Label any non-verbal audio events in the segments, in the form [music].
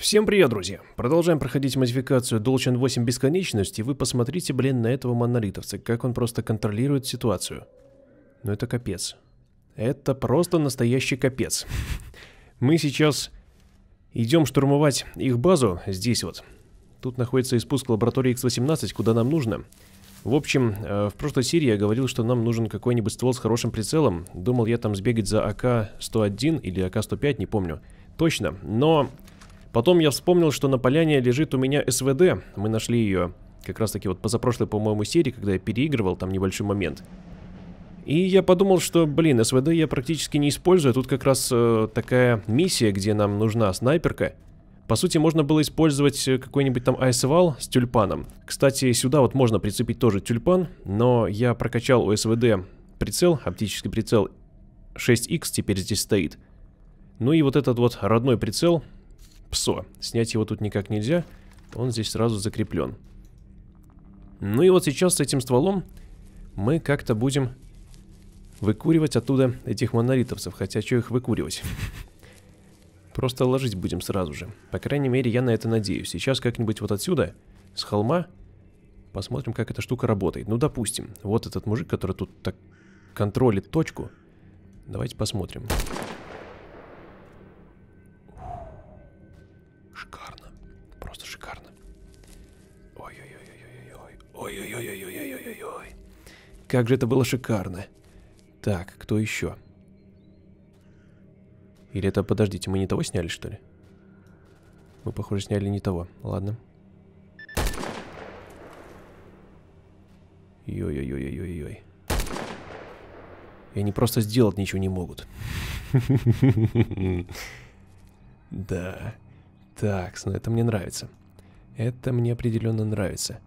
Всем привет, друзья! Продолжаем проходить модификацию Dolchin 8 бесконечности. Вы посмотрите, блин, на этого монолитовца, как он просто контролирует ситуацию. Ну это капец. Это просто настоящий капец. [laughs] Мы сейчас идем штурмовать их базу, здесь вот. Тут находится испуск лаборатории X-18, куда нам нужно. В общем, э, в прошлой серии я говорил, что нам нужен какой-нибудь ствол с хорошим прицелом. Думал я там сбегать за АК-101 или АК-105, не помню точно. Но Потом я вспомнил, что на поляне лежит у меня СВД. Мы нашли ее. Как раз таки вот позапрошлой, по-моему, серии, когда я переигрывал, там небольшой момент. И я подумал, что, блин, СВД я практически не использую. Тут как раз э, такая миссия, где нам нужна снайперка. По сути, можно было использовать э, какой-нибудь там айсвал с тюльпаном. Кстати, сюда вот можно прицепить тоже тюльпан, но я прокачал у СВД прицел, оптический прицел 6Х теперь здесь стоит. Ну и вот этот вот родной прицел ПСО. Снять его тут никак нельзя. Он здесь сразу закреплен. Ну и вот сейчас с этим стволом мы как-то будем выкуривать оттуда этих монолитовцев. Хотя, что их выкуривать? [laughs] Просто ложить будем сразу же. По крайней мере, я на это надеюсь. Сейчас как-нибудь вот отсюда, с холма, посмотрим, как эта штука работает. Ну, допустим, вот этот мужик, который тут так контролит точку. Давайте посмотрим. Посмотрим. Ой-ой-ой-ой-ой-ой-ой. ой! Как же это было шикарно. Так, кто еще? Или это, подождите, мы не того сняли, что ли? Мы, похоже, сняли не того. Ладно. Ой-ой-ой-ой-ой-ой. И они просто сделать ничего не могут. [laughs] Да. Так, но это мне нравится. Это мне определенно нравится.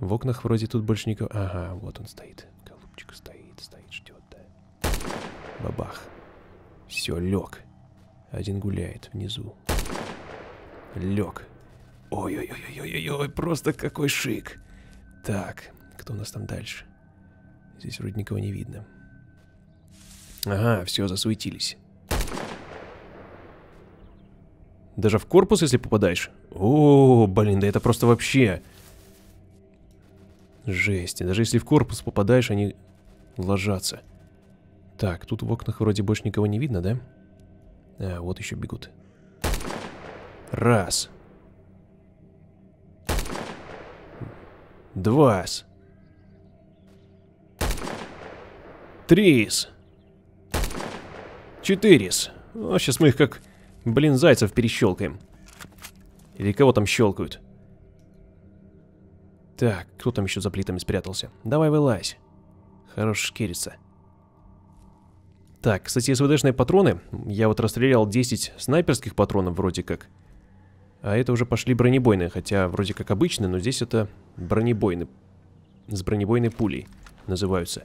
В окнах вроде тут больше никого... Ага, вот он стоит. Голубчик стоит, стоит, ждет, да. Бабах. Все, лег. Один гуляет внизу. Лег. Ой-ой-ой-ой-ой-ой, просто какой шик. Так, кто у нас там дальше? Здесь вроде никого не видно. Ага, все, засуетились. Даже в корпус, если попадаешь. О, блин, да это просто вообще Жесть. даже если в корпус попадаешь, они ложатся. Так, тут в окнах вроде больше никого не видно, да? А, вот еще бегут. Раз. Два. Три. Четыре. О, сейчас мы их как, блин, зайцев перещелкаем. Или кого там щелкают. Так, кто там еще за плитами спрятался? Давай вылазь. Хорош шкериться. Так, кстати, СВДшные патроны. Я вот расстрелял 10 снайперских патронов вроде как. А это уже пошли бронебойные, хотя вроде как обычные, но здесь это бронебойные. С бронебойной пулей называются.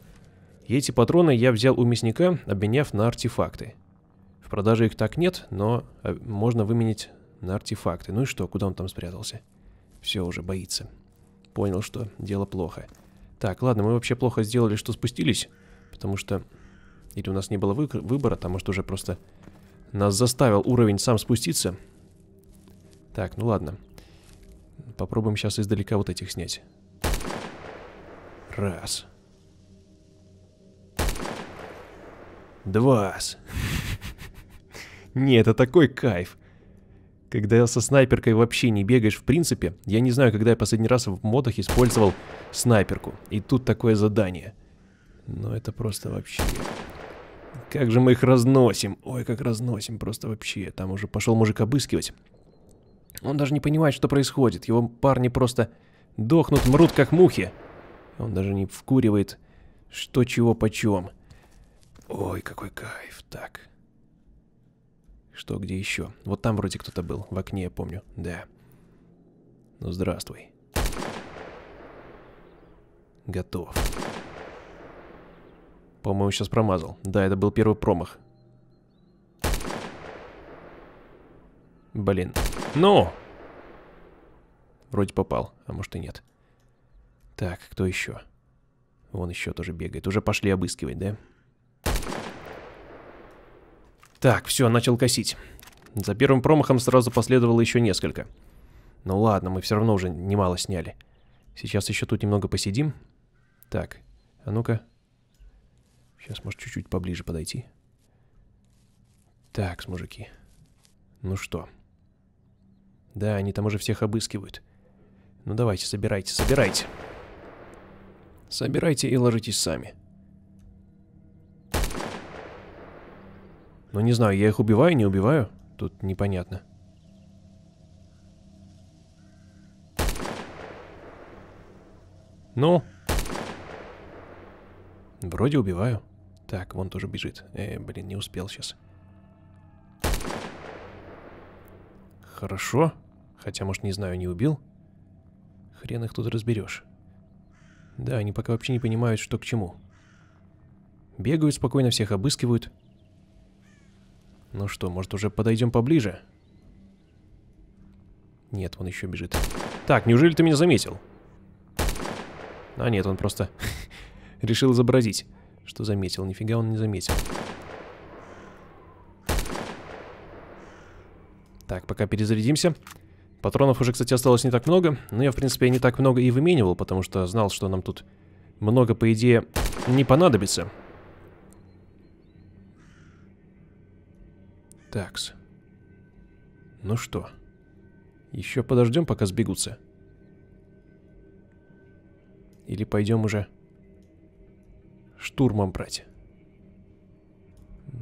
И эти патроны я взял у мясника, обменяв на артефакты. В продаже их так нет, но э, можно выменить на артефакты. Ну и что, куда он там спрятался? Все, уже боится понял, что дело плохо. Так, ладно, мы вообще плохо сделали, что спустились, потому что... Или у нас не было вы выбора, там, может, уже просто нас заставил уровень сам спуститься. Так, ну ладно. Попробуем сейчас издалека вот этих снять. Раз. Два. [laughs] нет, это такой кайф. Когда со снайперкой вообще не бегаешь в принципе, я не знаю, когда я последний раз в модах использовал снайперку. И тут такое задание. Но ну, это просто вообще... Как же мы их разносим? Ой, как разносим, просто вообще. Там уже пошел мужик обыскивать. Он даже не понимает, что происходит. Его парни просто дохнут, мрут как мухи. Он даже не вкуривает, что чего почем. Ой, какой кайф. Так, что, где еще? Вот там вроде кто-то был, в окне, я помню. Да. Ну, здравствуй. Готов. По-моему, сейчас промазал. Да, это был первый промах. Блин. Ну! Вроде попал, а может и нет. Так, кто еще? Вон еще тоже бегает. Уже пошли обыскивать, да? Да. Так, все, начал косить. За первым промахом сразу последовало еще несколько. Ну ладно, мы все равно уже немало сняли. Сейчас еще тут немного посидим. Так, а ну-ка. Сейчас, может, чуть-чуть поближе подойти. Так, мужики. Ну что? Да, они там уже всех обыскивают. Ну давайте, собирайте, собирайте. Собирайте и ложитесь сами. Но ну, не знаю, я их убиваю, не убиваю? Тут непонятно. Ну? Вроде убиваю. Так, вон тоже бежит. Э, блин, не успел сейчас. Хорошо. Хотя, может, не знаю, не убил. Хрен их тут разберешь. Да, они пока вообще не понимают, что к чему. Бегают спокойно, всех обыскивают. Ну что, может уже подойдем поближе? Нет, он еще бежит. Так, неужели ты меня заметил? А нет, он просто [laughs] решил изобразить, что заметил. Нифига он не заметил. Так, пока перезарядимся. Патронов уже, кстати, осталось не так много. Но я, в принципе, не так много и выменивал, потому что знал, что нам тут много, по идее, не понадобится. Такс. Ну что, еще подождем, пока сбегутся? Или пойдем уже штурмом брать?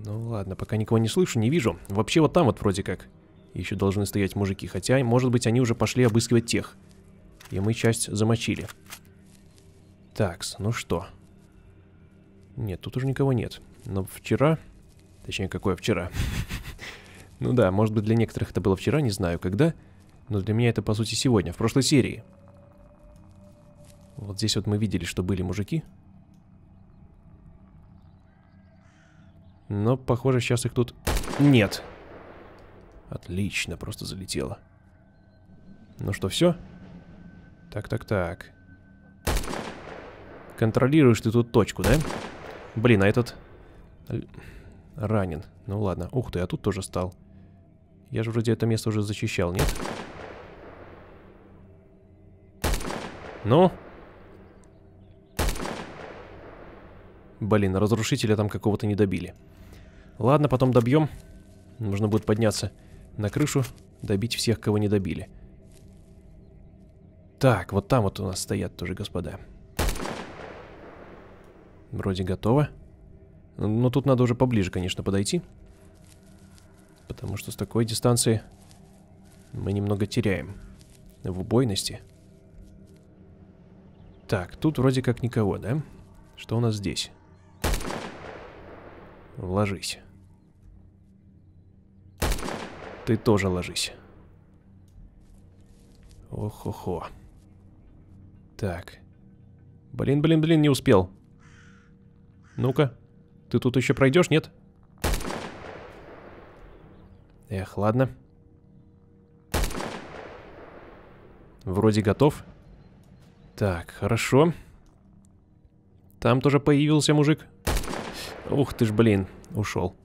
Ну ладно, пока никого не слышу, не вижу. Вообще вот там вот вроде как еще должны стоять мужики. Хотя, может быть, они уже пошли обыскивать тех. И мы часть замочили. Такс, ну что? Нет, тут уже никого нет. Но вчера... Точнее, какое вчера? Ну да, может быть для некоторых это было вчера, не знаю когда. Но для меня это по сути сегодня, в прошлой серии. Вот здесь вот мы видели, что были мужики. Но, похоже, сейчас их тут нет. Отлично, просто залетело. Ну что, все? Так-так-так. Контролируешь ты тут точку, да? Блин, а этот... Э, ранен. Ну ладно. Ух ты, а тут тоже стал. Я же вроде это место уже зачищал, нет? Ну? Блин, разрушителя там какого-то не добили. Ладно, потом добьем. Нужно будет подняться на крышу, добить всех, кого не добили. Так, вот там вот у нас стоят тоже господа. Вроде готово. Но ну, тут надо уже поближе, конечно, подойти потому что с такой дистанции мы немного теряем в убойности. Так, тут вроде как никого, да? Что у нас здесь? Ложись. Ты тоже ложись. ох хо Так. Блин, блин, блин, не успел. Ну-ка. Ты тут еще пройдешь, нет? Эх, ладно. Вроде готов. Так, хорошо. Там тоже появился мужик. Ух ты ж, блин, ушел.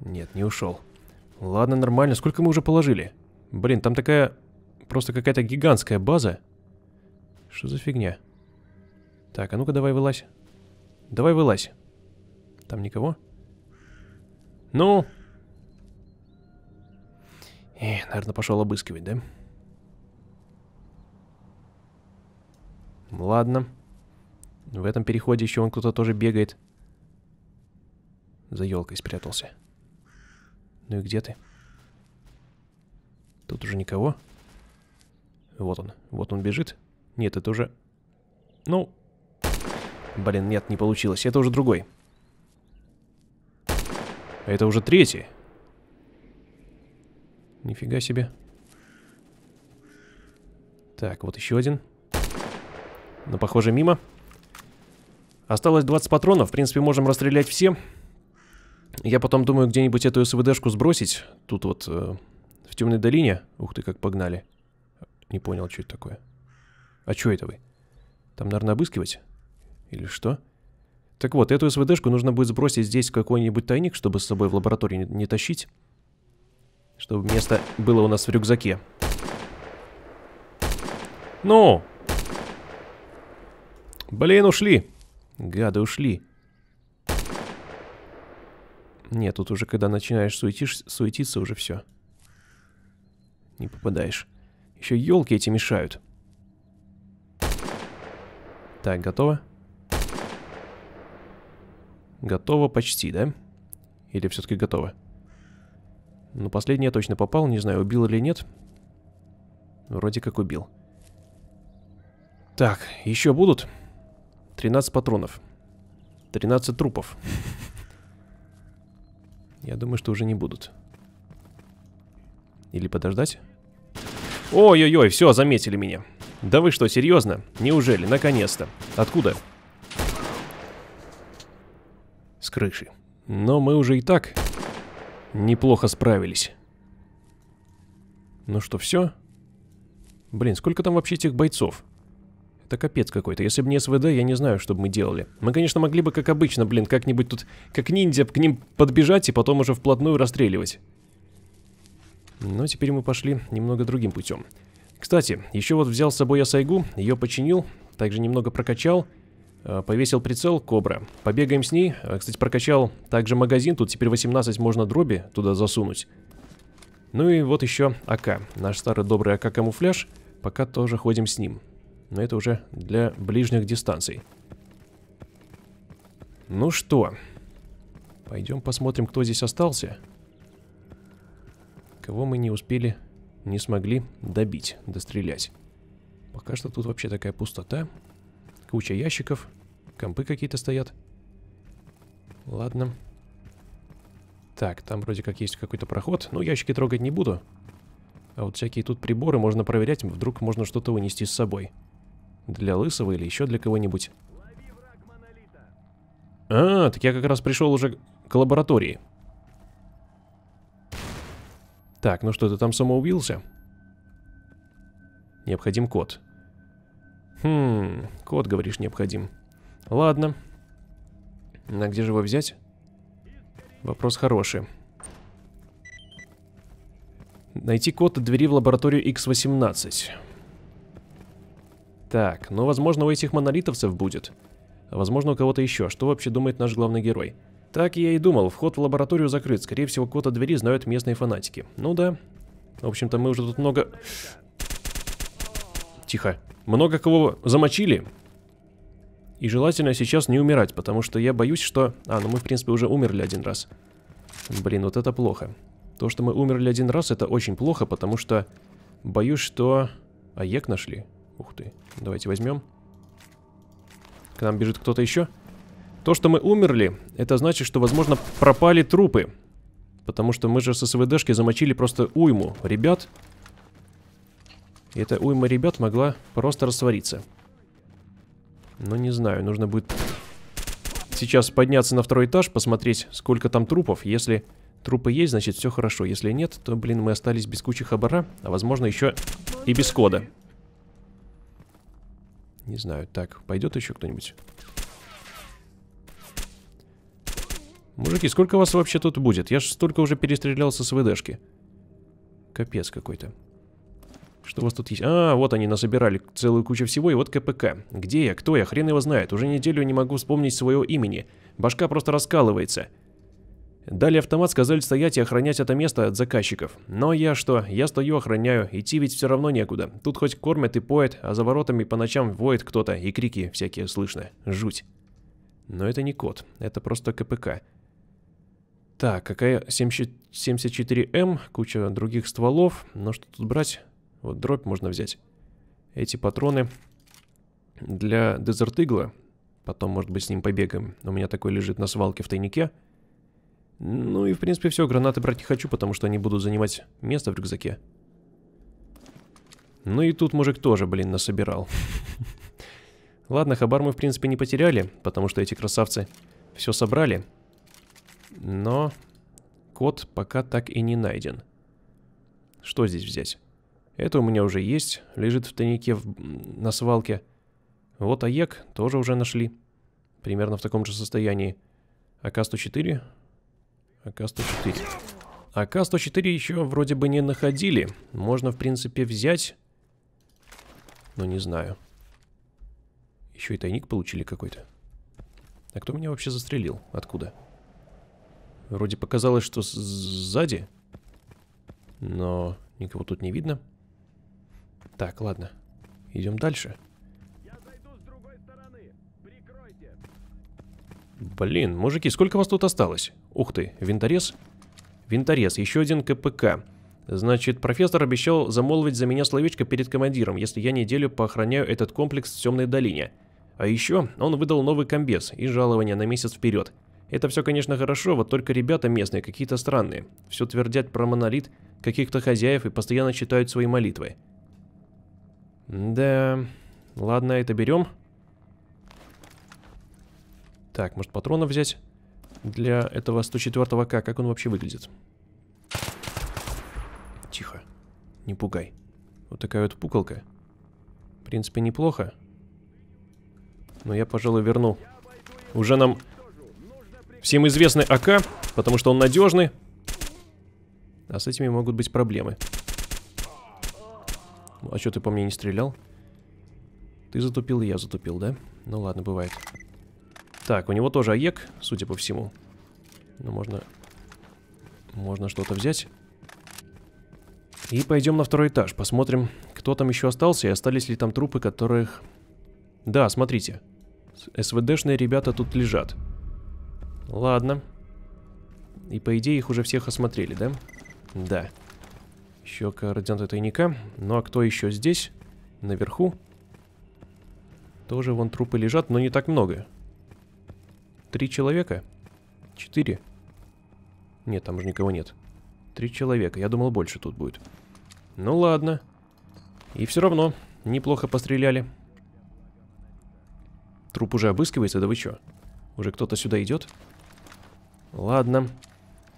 Нет, не ушел. Ладно, нормально. Сколько мы уже положили? Блин, там такая... Просто какая-то гигантская база. Что за фигня? Так, а ну-ка давай вылазь. Давай вылазь. Там никого? Никого? Ну. И, э, наверное, пошел обыскивать, да? Ладно. В этом переходе еще он кто-то тоже бегает. За елкой спрятался. Ну и где ты? Тут уже никого. Вот он. Вот он бежит. Нет, это уже... Ну... Блин, нет, не получилось. Это уже другой. Это уже третий. Нифига себе. Так, вот еще один. Но, ну, похоже, мимо. Осталось 20 патронов. В принципе, можем расстрелять все. Я потом думаю где-нибудь эту СВДшку сбросить. Тут вот э, в темной долине. Ух ты, как погнали. Не понял, что это такое. А что это вы? Там, наверное, обыскивать? Или что? Что? Так вот, эту СВДшку нужно будет сбросить здесь какой-нибудь тайник, чтобы с собой в лаборатории не, не тащить. Чтобы место было у нас в рюкзаке. Ну! Блин, ушли! Гады ушли. Нет, тут уже когда начинаешь суетишь, суетиться, уже все. Не попадаешь. Еще елки эти мешают. Так, готово? Готово почти, да? Или все-таки готово? Ну, последний я точно попал, не знаю, убил или нет. Вроде как убил. Так, еще будут? 13 патронов. 13 трупов. [laughs] Я думаю, что уже не будут. Или подождать? Ой-ой-ой, все, заметили меня. Да вы что, серьезно? Неужели? Наконец-то. Откуда? Откуда? с крыши. Но мы уже и так неплохо справились. Ну что, все? Блин, сколько там вообще этих бойцов? Это капец какой-то. Если бы не СВД, я не знаю, что бы мы делали. Мы, конечно, могли бы, как обычно, блин, как-нибудь тут, как ниндзя, к ним подбежать и потом уже вплотную расстреливать. Но теперь мы пошли немного другим путем. Кстати, еще вот взял с собой я Сайгу, ее починил, также немного прокачал. Э, повесил прицел, кобра. Побегаем с ней. Э, кстати, прокачал также магазин. Тут теперь 18 можно дроби туда засунуть. Ну и вот еще АК. Наш старый добрый АК-камуфляж. Пока тоже ходим с ним. Но это уже для ближних дистанций. Ну что. Пойдем посмотрим, кто здесь остался. Кого мы не успели, не смогли добить, дострелять. Пока что тут вообще такая пустота. Пустота. Куча ящиков. Компы какие-то стоят. Ладно. Так, там вроде как есть какой-то проход. Ну, ящики трогать не буду. А вот всякие тут приборы можно проверять. Вдруг можно что-то унести с собой. Для Лысого или еще для кого-нибудь. А, так я как раз пришел уже к лаборатории. Так, ну что, ты там самоубился? Необходим код. Хм, код, говоришь, необходим. Ладно. А где же его взять? Вопрос хороший. Найти код от двери в лабораторию X18. Так, ну, возможно, у этих монолитовцев будет. А возможно, у кого-то еще. Что вообще думает наш главный герой? Так я и думал, вход в лабораторию закрыт. Скорее всего, код от двери знают местные фанатики. Ну да. В общем-то, мы уже тут много... Тихо. Много кого замочили. И желательно сейчас не умирать, потому что я боюсь, что... А, ну мы, в принципе, уже умерли один раз. Блин, вот это плохо. То, что мы умерли один раз, это очень плохо, потому что... Боюсь, что... Аек нашли. Ух ты. Давайте возьмем. К нам бежит кто-то еще. То, что мы умерли, это значит, что, возможно, пропали трупы. Потому что мы же с СВДшки замочили просто уйму ребят, и эта уйма ребят могла просто раствориться. Но не знаю, нужно будет сейчас подняться на второй этаж, посмотреть, сколько там трупов. Если трупы есть, значит все хорошо. Если нет, то, блин, мы остались без кучи хабара, а возможно еще и без кода. Не знаю. Так, пойдет еще кто-нибудь? Мужики, сколько вас вообще тут будет? Я же столько уже перестрелял с СВДшки. Капец какой-то. Что у вас тут есть? А, вот они насобирали целую кучу всего, и вот КПК. Где я? Кто я? Хрен его знает. Уже неделю не могу вспомнить своего имени. Башка просто раскалывается. Далее автомат сказали стоять и охранять это место от заказчиков. Но я что? Я стою, охраняю. Идти ведь все равно некуда. Тут хоть кормят и поят, а за воротами по ночам воет кто-то, и крики всякие слышно. Жуть. Но это не код. Это просто КПК. Так, какая 74М, эм? куча других стволов. Но что тут брать? Вот дробь можно взять. Эти патроны для Дезерт Игла. Потом, может быть, с ним побегаем. У меня такой лежит на свалке в тайнике. Ну и, в принципе, все. Гранаты брать не хочу, потому что они будут занимать место в рюкзаке. Ну и тут мужик тоже, блин, насобирал. [laughs] Ладно, хабар мы, в принципе, не потеряли, потому что эти красавцы все собрали. Но код пока так и не найден. Что здесь взять? Это у меня уже есть, лежит в тайнике в... на свалке. Вот АЕК тоже уже нашли. Примерно в таком же состоянии. АК-104. АК-104. АК-104 еще вроде бы не находили. Можно, в принципе, взять. Но не знаю. Еще и тайник получили какой-то. А кто меня вообще застрелил? Откуда? Вроде показалось, что сзади. Но никого тут не видно. Так, ладно. Идем дальше. Блин, мужики, сколько вас тут осталось? Ух ты, винторез? Винторез, еще один КПК. Значит, профессор обещал замолвить за меня словечко перед командиром, если я неделю поохраняю этот комплекс в темной долине. А еще он выдал новый комбез и жалование на месяц вперед. Это все, конечно, хорошо, вот только ребята местные какие-то странные. Все твердят про монолит, каких-то хозяев и постоянно читают свои молитвы. Да. Ладно, это берем. Так, может патронов взять для этого 104-го К? Как он вообще выглядит? Тихо. Не пугай. Вот такая вот пукалка. В принципе, неплохо. Но я, пожалуй, верну. Уже нам всем известный АК, потому что он надежный. А с этими могут быть проблемы. А что ты по мне не стрелял? Ты затупил, я затупил, да? Ну ладно, бывает. Так, у него тоже АЕК, судя по всему. Ну, можно... Можно что-то взять. И пойдем на второй этаж, посмотрим, кто там еще остался и остались ли там трупы, которых... Да, смотрите. СВДшные ребята тут лежат. Ладно. И по идее их уже всех осмотрели, да? Да. Еще координаты тайника. Ну а кто еще здесь? Наверху? Тоже вон трупы лежат, но не так много. Три человека? Четыре? Нет, там же никого нет. Три человека. Я думал, больше тут будет. Ну ладно. И все равно, неплохо постреляли. Труп уже обыскивается, да вы что? Уже кто-то сюда идет? Ладно.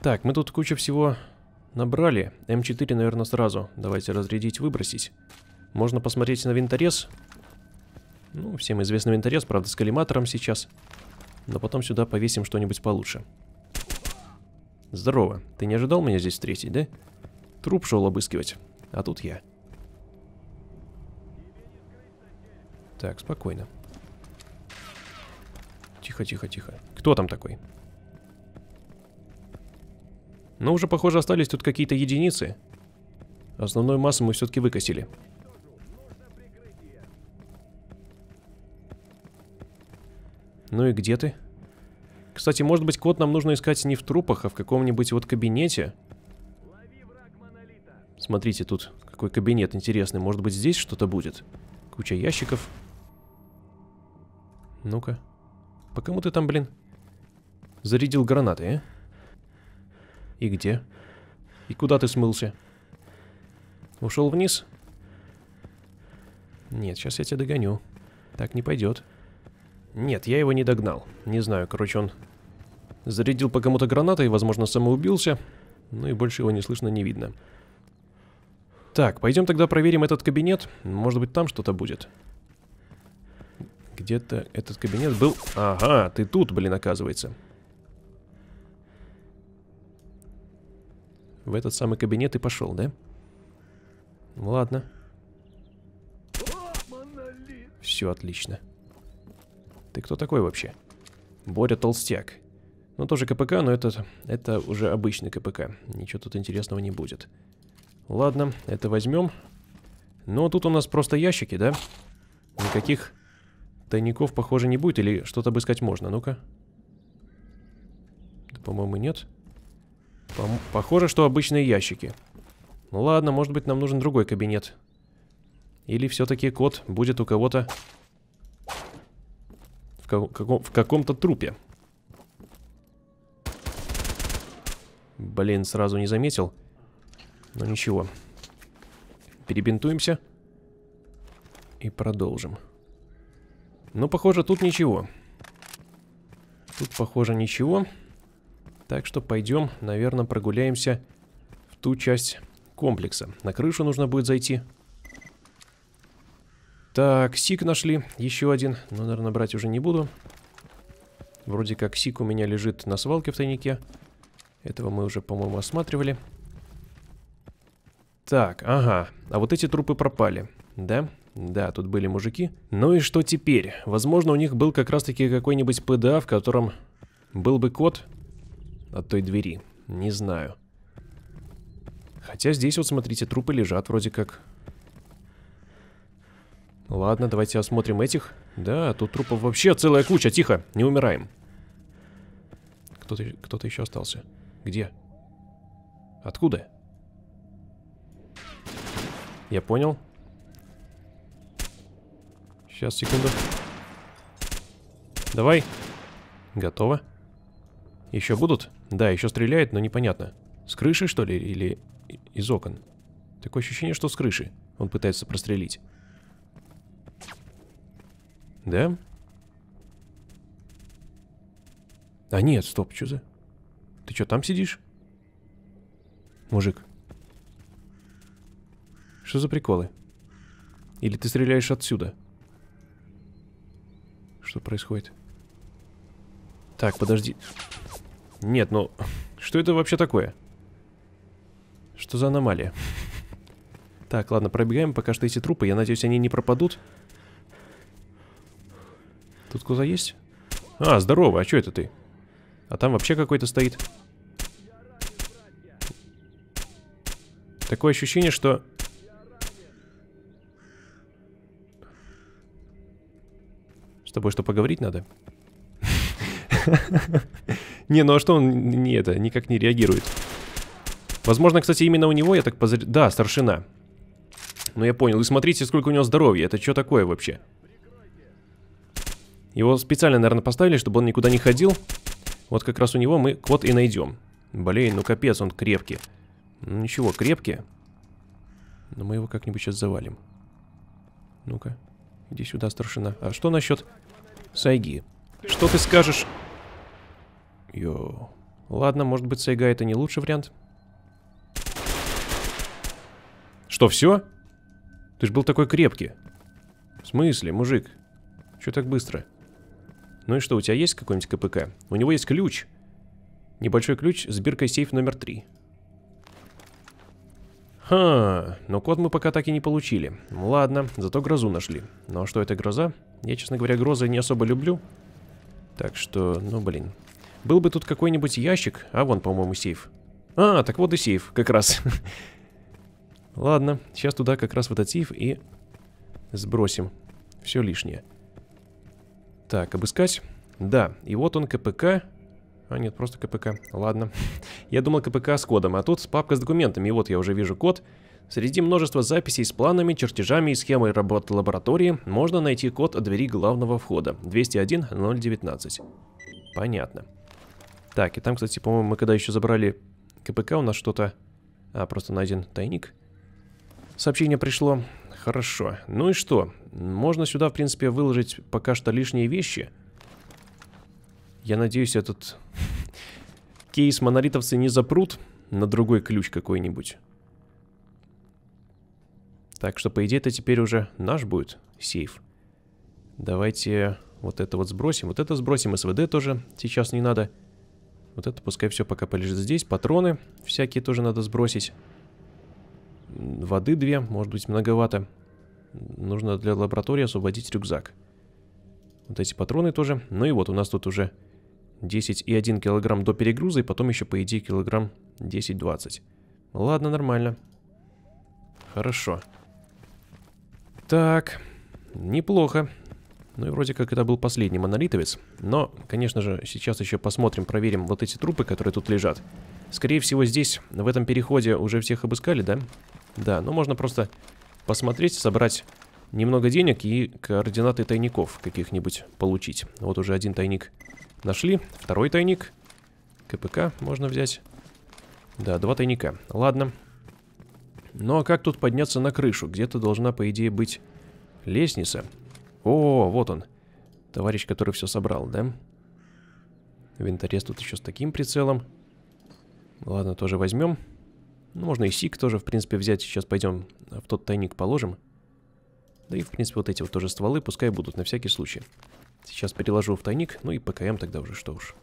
Так, мы тут куча всего Набрали. М4, наверное, сразу. Давайте разрядить, выбросить. Можно посмотреть на винторез. Ну, всем известный винторез, правда, с коллиматором сейчас. Но потом сюда повесим что-нибудь получше. Здорово. Ты не ожидал меня здесь встретить, да? Труп шел обыскивать. А тут я. Так, спокойно. Тихо, тихо, тихо. Кто там такой? Но уже, похоже, остались тут какие-то единицы. Основную массу мы все-таки выкосили. Ну и где ты? Кстати, может быть, код нам нужно искать не в трупах, а в каком-нибудь вот кабинете. Смотрите, тут какой кабинет интересный. Может быть, здесь что-то будет? Куча ящиков. Ну-ка. По кому ты там, блин? Зарядил гранаты, а? И где? И куда ты смылся? Ушел вниз? Нет, сейчас я тебя догоню. Так не пойдет. Нет, я его не догнал. Не знаю, короче, он зарядил по кому-то гранатой, возможно, самоубился. Ну и больше его не слышно, не видно. Так, пойдем тогда проверим этот кабинет. Может быть, там что-то будет. Где-то этот кабинет был... Ага, ты тут, блин, оказывается. В этот самый кабинет и пошел, да? Ну ладно. Все отлично. Ты кто такой вообще? Боря Толстяк. Ну, тоже КПК, но это, это уже обычный КПК. Ничего тут интересного не будет. Ладно, это возьмем. Но ну, а тут у нас просто ящики, да? Никаких тайников, похоже, не будет. Или что-то обыскать можно. Ну-ка. по-моему, нет. Похоже, что обычные ящики. Ну ладно, может быть нам нужен другой кабинет. Или все-таки код будет у кого-то... В, каком в каком-то трупе. Блин, сразу не заметил. Но ну ничего. Перебинтуемся. И продолжим. Ну, похоже, тут ничего. Тут, похоже, ничего. Ничего. Так что пойдем, наверное, прогуляемся в ту часть комплекса. На крышу нужно будет зайти. Так, сик нашли, еще один. Но, наверное, брать уже не буду. Вроде как сик у меня лежит на свалке в тайнике. Этого мы уже, по-моему, осматривали. Так, ага. А вот эти трупы пропали, да? Да, тут были мужики. Ну и что теперь? Возможно, у них был как раз-таки какой-нибудь ПДА, в котором был бы код, от той двери. Не знаю. Хотя здесь вот, смотрите, трупы лежат вроде как. Ладно, давайте осмотрим этих. Да, тут трупов вообще целая куча. Тихо, не умираем. Кто-то кто еще остался. Где? Откуда? Я понял. Сейчас, секунду. Давай. Готово. Еще будут? Да, еще стреляет, но непонятно. С крыши, что ли, или из окон? Такое ощущение, что с крыши. Он пытается прострелить. Да? А нет, стоп, что за... Ты что, там сидишь? Мужик. Что за приколы? Или ты стреляешь отсюда? Что происходит? Так, подожди. Нет, ну... [laughs] Что это вообще такое? Что за аномалия? [laughs] Так, ладно, пробегаем пока что эти трупы. Я надеюсь, они не пропадут. Тут коза есть? А, здорово, а что это ты? А там вообще какой-то стоит. Такое ощущение, что... С тобой что, поговорить надо? [laughs] Не, ну а что он не это, никак не реагирует? Возможно, кстати, именно у него, я так позар... Да, старшина. Ну я понял. И смотрите, сколько у него здоровья. Это что такое вообще? Его специально, наверное, поставили, чтобы он никуда не ходил. Вот как раз у него мы кот и найдем. Блин, ну капец, он крепкий. Ну, ничего, крепкий. Но мы его как-нибудь сейчас завалим. Ну-ка, иди сюда, старшина. А что насчет Сайги? Что ты скажешь? Йо. Ладно, может быть, Сайга это не лучший вариант. Что, все? Ты ж был такой крепкий. В смысле, мужик? Че так быстро? Ну и что, у тебя есть какой-нибудь КПК? У него есть ключ. Небольшой ключ с биркой сейф номер три. Ха, но код мы пока так и не получили. Ладно, зато грозу нашли. Но ну а что это гроза? Я, честно говоря, грозы не особо люблю. Так что, ну блин, был бы тут какой-нибудь ящик. А, вон, по-моему, сейф. А, так вот и сейф, как раз. [laughs] Ладно, сейчас туда как раз вот этот сейф и сбросим все лишнее. Так, обыскать. Да, и вот он КПК. А нет, просто КПК. Ладно. [laughs] Я думал КПК с кодом, а тут папка с документами. И вот я уже вижу код. Среди множества записей с планами, чертежами и схемой работы лаборатории можно найти код от двери главного входа. 201-019. Понятно. Так, и там, кстати, по-моему, мы когда еще забрали КПК, у нас что-то... А, просто найден тайник. Сообщение пришло. Хорошо. Ну и что? Можно сюда, в принципе, выложить пока что лишние вещи. Я надеюсь, этот кейс монолитовцы не запрут на другой ключ какой-нибудь. Так что, по идее, это теперь уже наш будет сейф. Давайте вот это вот сбросим. Вот это сбросим. СВД тоже сейчас не надо. Вот это пускай все пока полежит здесь. Патроны всякие тоже надо сбросить. Воды две, может быть многовато. Нужно для лаборатории освободить рюкзак. Вот эти патроны тоже. Ну и вот у нас тут уже 10 и 1 килограмм до перегруза, и потом еще, по идее, килограмм 10-20. Ладно, нормально. Хорошо. Так, неплохо. Ну и вроде как это был последний монолитовец. Но, конечно же, сейчас еще посмотрим, проверим вот эти трупы, которые тут лежат. Скорее всего, здесь, в этом переходе, уже всех обыскали, да? Да, но ну, можно просто посмотреть, собрать немного денег и координаты тайников каких-нибудь получить. Вот уже один тайник нашли, второй тайник. КПК можно взять. Да, два тайника. Ладно. Ну а как тут подняться на крышу? Где-то должна, по идее, быть лестница. О, вот он. Товарищ, который все собрал, да? Винторез тут еще с таким прицелом. Ладно, тоже возьмем. Ну, можно и сик тоже, в принципе, взять. Сейчас пойдем а, в тот тайник положим. Да и, в принципе, вот эти вот тоже стволы пускай будут, на всякий случай. Сейчас переложу в тайник, ну и ПКМ тогда уже, что уж.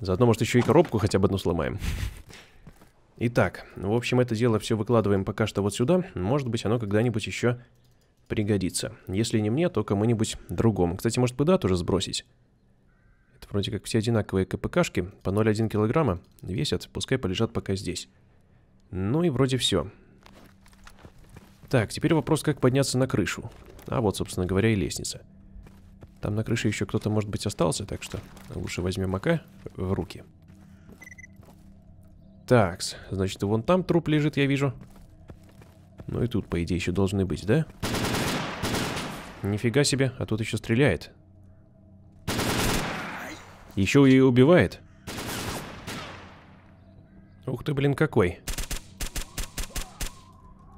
Заодно, может, еще и коробку хотя бы одну сломаем. [laughs] Итак, в общем, это дело все выкладываем пока что вот сюда. Может быть, оно когда-нибудь еще пригодится. Если не мне, то кому-нибудь другому. Кстати, может ПДА тоже сбросить? Это вроде как все одинаковые КПКшки, по 0,1 килограмма весят, пускай полежат пока здесь. Ну и вроде все. Так, теперь вопрос, как подняться на крышу. А вот, собственно говоря, и лестница. Там на крыше еще кто-то, может быть, остался, так что лучше возьмем АК в руки. Такс, значит, вон там труп лежит, я вижу. Ну и тут, по идее, еще должны быть, Да. Нифига себе, а тут еще стреляет. Еще и убивает. Ух ты, блин, какой.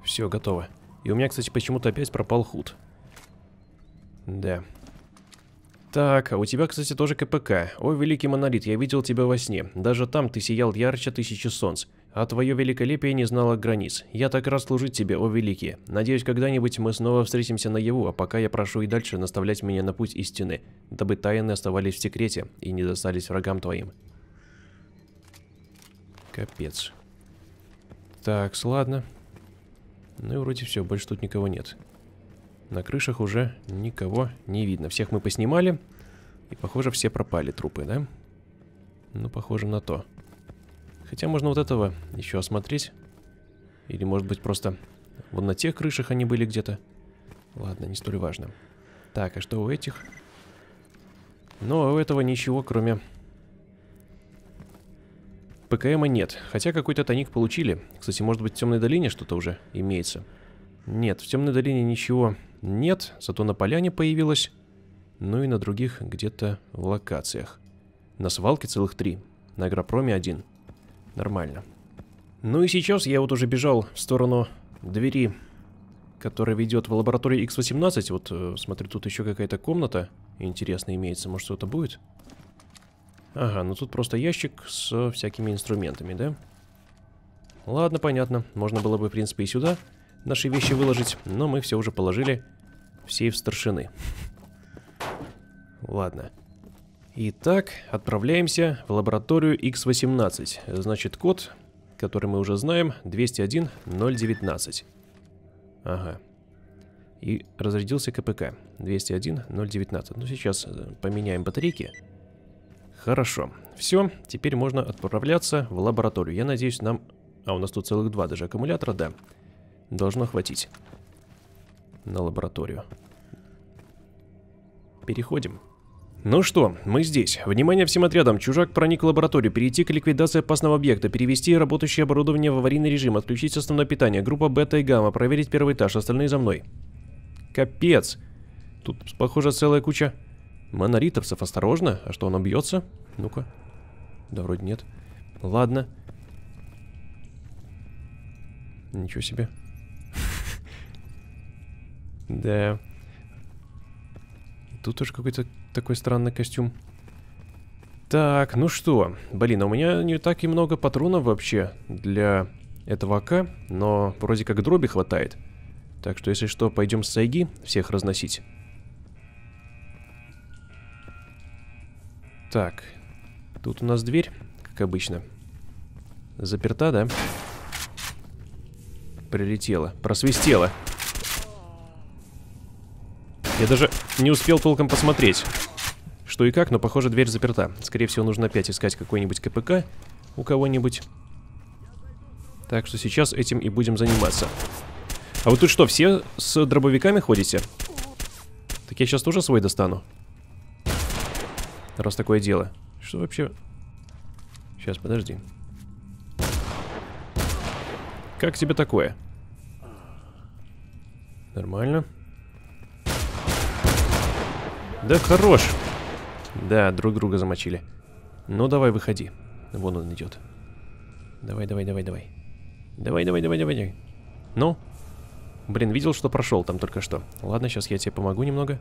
Все, готово. И у меня, кстати, почему-то опять пропал худ. Да. Так, а у тебя, кстати, тоже КПК. О, великий монолит, я видел тебя во сне. Даже там ты сиял ярче тысячи солнц. А твое великолепие не знало границ. Я так рад служить тебе, о великий. Надеюсь, когда-нибудь мы снова встретимся на наяву, а пока я прошу и дальше наставлять меня на путь истины, дабы тайны оставались в секрете и не достались врагам твоим. Капец. Так, ладно. Ну и вроде все, больше тут никого нет. На крышах уже никого не видно. Всех мы поснимали, и похоже все пропали трупы, да? Ну, похоже на то. Хотя можно вот этого еще осмотреть. Или может быть просто вот на тех крышах они были где-то. Ладно, не столь важно. Так, а что у этих? Но у этого ничего, кроме ПКМа нет. Хотя какой-то тоник получили. Кстати, может быть в Темной долине что-то уже имеется. Нет, в Темной долине ничего нет. Зато на поляне появилось. Ну и на других где-то локациях. На свалке целых три. На агропроме один. Нормально. Ну и сейчас я вот уже бежал в сторону двери, которая ведет в лабораторию X18. Вот, э, смотрю, тут еще какая-то комната интересная имеется. Может, что-то будет? Ага, ну тут просто ящик с всякими инструментами, да? Ладно, понятно. Можно было бы, в принципе, и сюда наши вещи выложить, но мы все уже положили в сейф старшины. [laughs] Ладно. Итак, отправляемся в лабораторию X18. Значит, код, который мы уже знаем, 201019. Ага. И разрядился КПК. 201019. 019 Ну, сейчас э, поменяем батарейки. Хорошо. Все, теперь можно отправляться в лабораторию. Я надеюсь, нам... А, у нас тут целых два даже аккумулятора, да. Должно хватить. На лабораторию. Переходим. Ну что, мы здесь. Внимание всем отрядам. Чужак проник в лабораторию. Перейти к ликвидации опасного объекта. Перевести работающее оборудование в аварийный режим. Отключить основное питание. Группа бета и гамма. Проверить первый этаж. Остальные за мной. Капец. Тут, похоже, целая куча монолитовцев. Осторожно. А что, он бьется? Ну-ка. Да вроде нет. Ладно. Ничего себе. [laughs] Да. Тут тоже какой-то такой странный костюм. Так, ну что. Блин, а у меня не так и много патронов вообще для этого АК, но вроде как дроби хватает. Так что, если что, пойдем с Сайги всех разносить. Так, тут у нас дверь, как обычно. Заперта, да? Прилетела, просвистела. Я даже не успел толком посмотреть что и как, но похоже дверь заперта. Скорее всего нужно опять искать какой-нибудь КПК у кого-нибудь. Так что сейчас этим и будем заниматься. А вы тут что, все с дробовиками ходите? Так я сейчас тоже свой достану. Раз такое дело. Что вообще? Сейчас, подожди. Как тебе такое? Нормально. Да хорош. Да, друг друга замочили. Ну давай, выходи. Вон он идет. Давай, давай, давай, давай. Давай, давай, давай, давай, давай. Ну? Блин, видел, что прошел там только что. Ладно, сейчас я тебе помогу немного.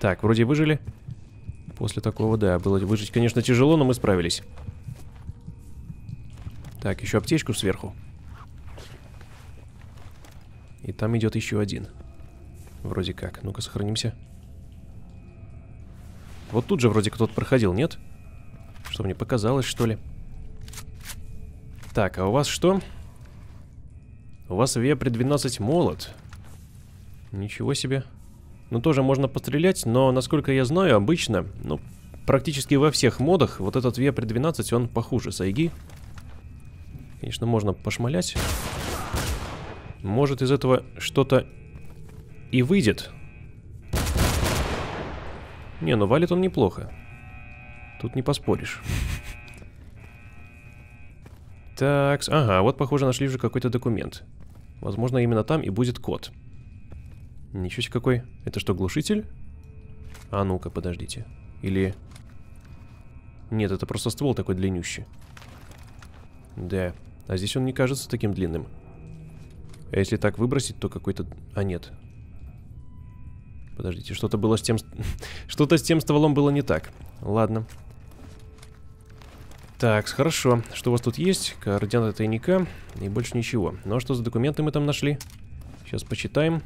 Так, вроде выжили. После такого, да, было выжить, конечно, тяжело, но мы справились. Так, еще аптечку сверху. И там идет еще один. Вроде как. Ну-ка, сохранимся. Вот тут же вроде кто-то проходил, нет? Что мне показалось, что ли? Так, а у вас что? У вас Вепри-12 молот. Ничего себе. Ну, тоже можно пострелять, но, насколько я знаю, обычно, ну, практически во всех модах вот этот Вепри-12, он похуже Сайги. Конечно, можно пошмалять. Может, из этого что-то и выйдет. Не, ну валит он неплохо. Тут не поспоришь. Так, ага, вот, похоже, нашли уже какой-то документ. Возможно, именно там и будет код. Ничего себе какой. Это что, глушитель? А ну-ка, подождите. Или... Нет, это просто ствол такой длиннющий. Да. А здесь он не кажется таким длинным. А если так выбросить, то какой-то... А нет, Подождите, что-то было с тем... [laughs] что-то с тем стволом было не так. Ладно. Так, хорошо. Что у вас тут есть? Координаты тайника и больше ничего. Ну а что за документы мы там нашли? Сейчас почитаем.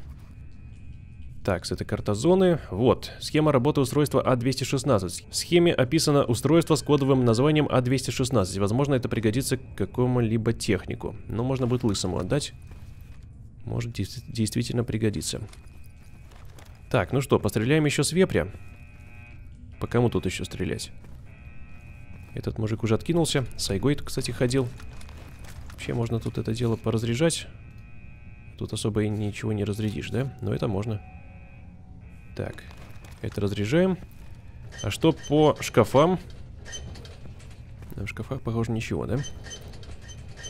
Так, с этой карта зоны. Вот, схема работы устройства А216. В схеме описано устройство с кодовым названием А216. Возможно, это пригодится какому-либо технику. Но можно будет лысому отдать. Может, действительно пригодится. Так, ну что, постреляем еще с вепря. По кому тут еще стрелять? Этот мужик уже откинулся. Сайгой, кстати, ходил. Вообще можно тут это дело поразряжать. Тут особо и ничего не разрядишь, да? Но это можно. Так, это разряжаем. А что по шкафам? В шкафах, похоже, ничего, да?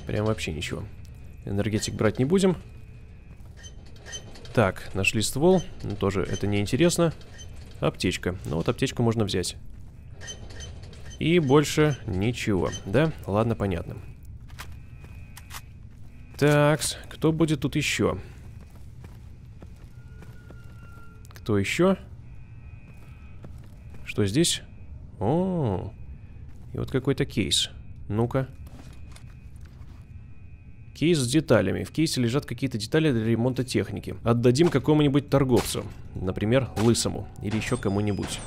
Прям вообще ничего. Энергетик брать не будем. Так, нашли ствол. Ну, тоже это неинтересно. Аптечка. Ну вот аптечку можно взять. И больше ничего. Да? Ладно, понятно. Так, кто будет тут еще? Кто еще? Что здесь? О, -о. и вот какой-то кейс. Ну-ка. Кейс с деталями. В кейсе лежат какие-то детали для ремонта техники. Отдадим какому-нибудь торговцу. Например, Лысому. Или еще кому-нибудь.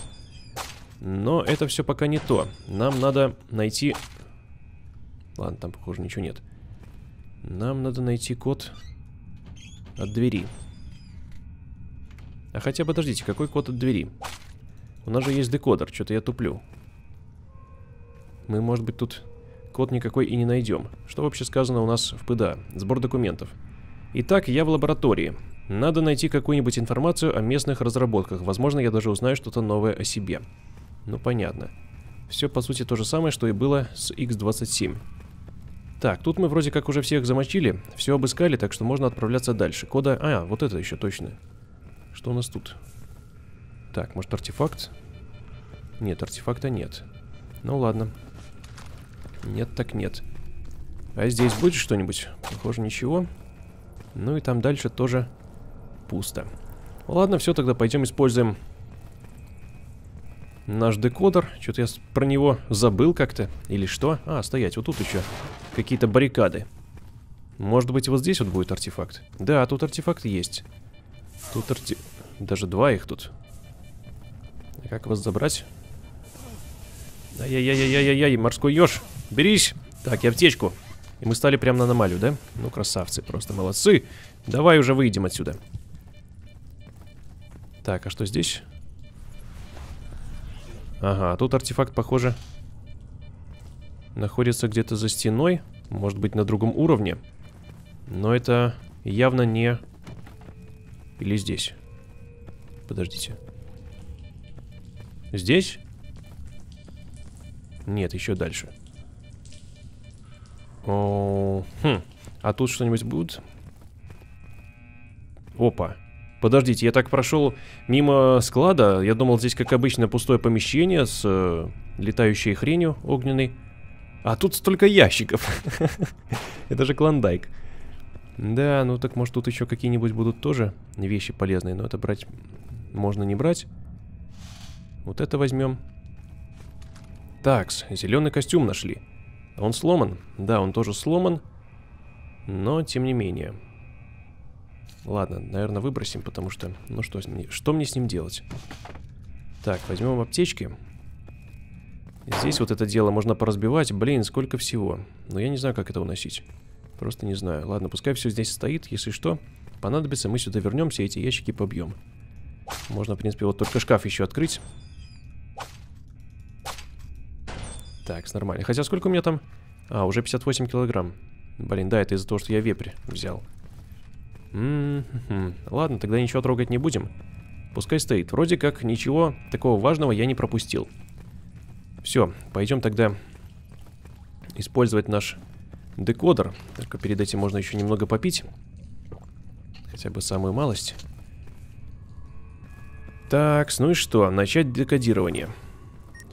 Но это все пока не то. Нам надо найти... Ладно, там, похоже, ничего нет. Нам надо найти код от двери. А хотя, подождите, какой код от двери? У нас же есть декодер, что-то я туплю. Мы, может быть, тут код никакой и не найдем. Что вообще сказано у нас в ПДА? Сбор документов. Итак, я в лаборатории. Надо найти какую-нибудь информацию о местных разработках. Возможно, я даже узнаю что-то новое о себе. Ну, понятно. Все, по сути, то же самое, что и было с X-27. Так, тут мы вроде как уже всех замочили, все обыскали, так что можно отправляться дальше. Кода... А, вот это еще точно. Что у нас тут? Так, может артефакт? Нет, артефакта нет. Ну ладно. Нет так нет. А здесь будет что-нибудь? Похоже, ничего. Ну и там дальше тоже пусто. Ладно, все, тогда пойдем используем наш декодер. Что-то я про него забыл как-то. Или что? А, стоять, вот тут еще какие-то баррикады. Может быть, вот здесь вот будет артефакт? Да, тут артефакт есть. Тут арте... Даже два их тут. А как вас забрать? Ай-яй-яй-яй-яй-яй, морской еж. Берись. Так, и аптечку. И мы стали прямо на аномалию, да? Ну, красавцы, просто молодцы. Давай уже выйдем отсюда. Так, а что здесь? Ага, а тут артефакт, похоже, находится где-то за стеной. Может быть, на другом уровне. Но это явно не... Или здесь? Подождите. Здесь? Нет, еще дальше. О, хм. А тут что-нибудь будет? Опа. Подождите, я так прошел мимо склада. Я думал, здесь, как обычно, пустое помещение с э, летающей хренью огненной. А тут столько ящиков. [laughs] Это же клондайк. Да, ну так может тут еще какие-нибудь будут тоже вещи полезные. Но это брать можно не брать. Вот это возьмем. Такс, зеленый костюм нашли. Он сломан. Да, он тоже сломан. Но, тем не менее. Ладно, наверное, выбросим, потому что... Ну что, что мне с ним делать? Так, возьмем аптечки. Здесь вот это дело можно поразбивать. Блин, сколько всего. Но я не знаю, как это уносить. Просто не знаю. Ладно, пускай все здесь стоит. Если что, понадобится, мы сюда вернемся и эти ящики побьем. Можно, в принципе, вот только шкаф еще открыть. Так, нормально. Хотя сколько у меня там? А, уже 58 килограмм. Блин, да, это из-за того, что я вепрь взял. М -м -м. Ладно, тогда ничего трогать не будем. Пускай стоит. Вроде как ничего такого важного я не пропустил. Все, пойдем тогда использовать наш декодер. Только перед этим можно еще немного попить. Хотя бы самую малость. Так, ну и что? Начать декодирование.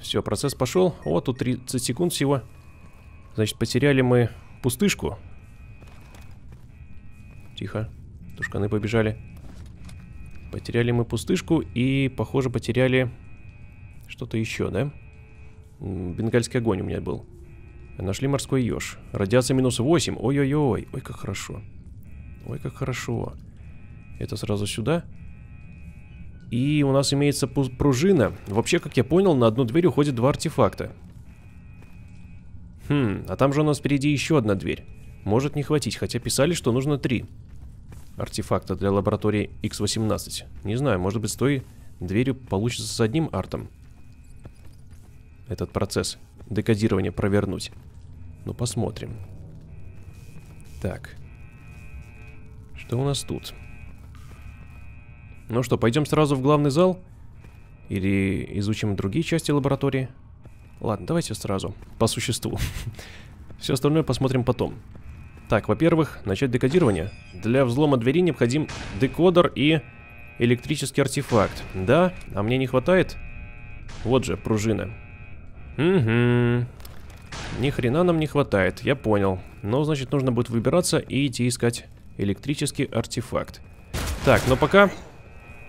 Все, процесс пошел. О, тут 30 секунд всего. Значит, потеряли мы пустышку. Тихо. Тушканы побежали. Потеряли мы пустышку и, похоже, потеряли что-то еще, да? Бенгальский огонь у меня был. Нашли морской еж. Радиация минус 8. Ой-ой-ой. Ой, как хорошо. Ой, как хорошо. Это сразу сюда. Сюда. И у нас имеется пружина. Вообще, как я понял, на одну дверь уходит два артефакта. Хм, а там же у нас впереди еще одна дверь. Может не хватить, хотя писали, что нужно три артефакта для лаборатории X18. Не знаю, может быть, с той дверью получится с одним артом этот процесс декодирования провернуть. Ну, посмотрим. Так. Что у нас тут? Тут. Ну что, пойдем сразу в главный зал? Или изучим другие части лаборатории? Ладно, давайте сразу, по существу. [laughs] Все остальное посмотрим потом. Так, во-первых, начать декодирование. Для взлома двери необходим декодер и электрический артефакт. Да, а мне не хватает? Вот же, пружина. Угу. Ни хрена нам не хватает, я понял. Но, значит, нужно будет выбираться и идти искать электрический артефакт. Так, но ну пока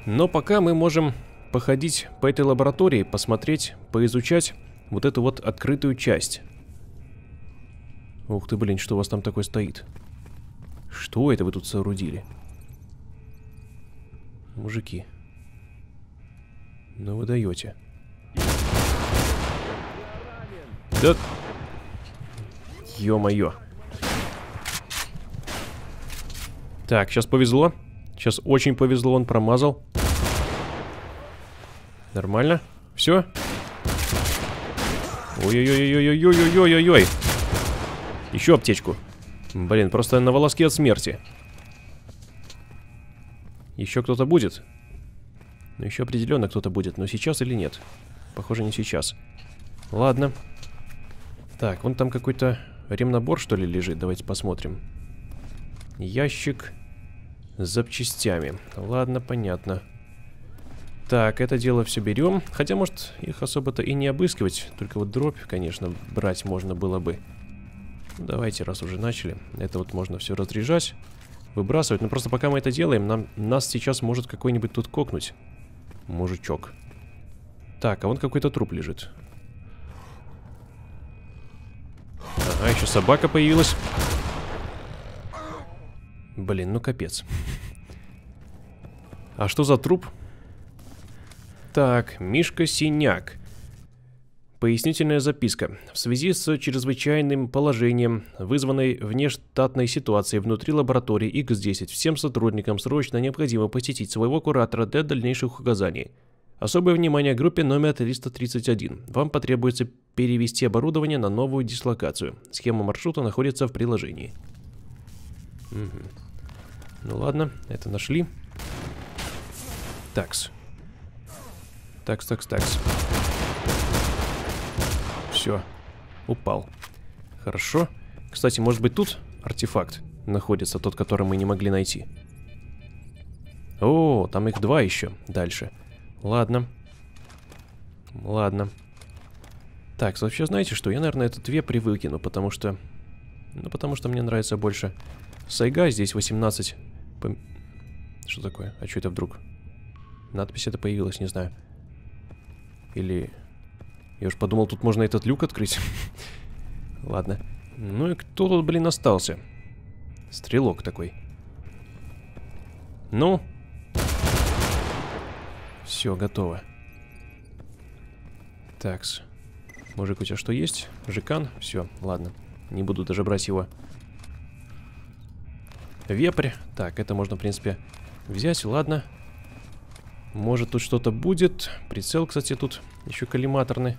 но пока мы можем походить по этой лаборатории, посмотреть, поизучать вот эту вот открытую часть. Ух ты, блин, что у вас там такое стоит? Что это вы тут соорудили? Мужики. Ну вы даете. Да... Ё-моё. Так, сейчас повезло. Сейчас очень повезло, он промазал. Нормально. Все. Ой-ой-ой-ой-ой-ой-ой-ой-ой. Еще аптечку. Блин, просто на волоске от смерти. Еще кто-то будет? Ну, еще определенно кто-то будет. Но сейчас или нет? Похоже, не сейчас. Ладно. Так, вон там какой-то ремнабор, что ли, лежит. Давайте посмотрим. Ящик с запчастями. Ладно, понятно. Понятно. Так, это дело все берем. Хотя, может, их особо-то и не обыскивать. Только вот дробь, конечно, брать можно было бы. Давайте, раз уже начали. Это вот можно все разряжать, выбрасывать. Но ну, просто пока мы это делаем, нам, нас сейчас может какой-нибудь тут кокнуть. Мужичок. Так, а вон какой-то труп лежит. Ага, еще собака появилась. Блин, ну капец. [laughs] А что за труп? Так, Мишка Синяк. Пояснительная записка. В связи с чрезвычайным положением, вызванной внештатной ситуацией внутри лаборатории X10, всем сотрудникам срочно необходимо посетить своего куратора для дальнейших указаний. Особое внимание группе номер 331. Вам потребуется перевести оборудование на новую дислокацию. Схема маршрута находится в приложении. Угу. Ну ладно, это нашли. Такс. Так, так, так. Все. Упал. Хорошо. Кстати, может быть тут артефакт находится, тот, который мы не могли найти. О, там их два еще дальше. Ладно. Ладно. Так, вообще знаете что? Я, наверное, это две привыкину, потому что... Ну, потому что мне нравится больше Сайга. Здесь 18... Пом... Что такое? А что это вдруг? Надпись это появилась, не знаю. Или... Я уж подумал, тут можно этот люк открыть. [laughs] Ладно. Ну и кто тут, блин, остался? Стрелок такой. Ну. Все, готово. Такс. Мужик, у тебя что есть? Жикан? Все, ладно. Не буду даже брать его. Вепрь. Так, это можно, в принципе, взять. Ладно. Может тут что-то будет. Прицел, кстати, тут еще коллиматорный.